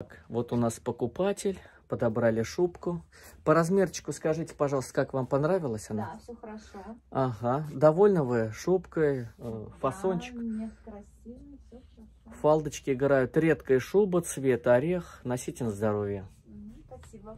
Так, вот у нас покупатель. Подобрали шубку. По размерчику скажите, пожалуйста, как вам понравилась она? Да, все хорошо. Ага. Довольны вы шубкой, э, фасончик? Да, нет, красиво, все хорошо. Фалдочки играют. Редкая шуба, цвет орех. Носите на здоровье. Спасибо.